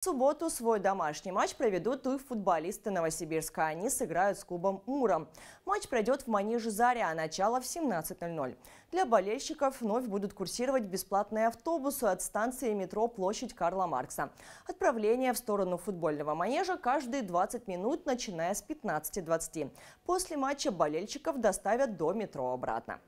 В субботу свой домашний матч проведут и футболисты Новосибирска. Они сыграют с клубом «Муром». Матч пройдет в манеже «Заря», а начало в 17.00. Для болельщиков вновь будут курсировать бесплатные автобусы от станции метро «Площадь Карла Маркса». Отправление в сторону футбольного манежа каждые 20 минут, начиная с 15.20. После матча болельщиков доставят до метро обратно.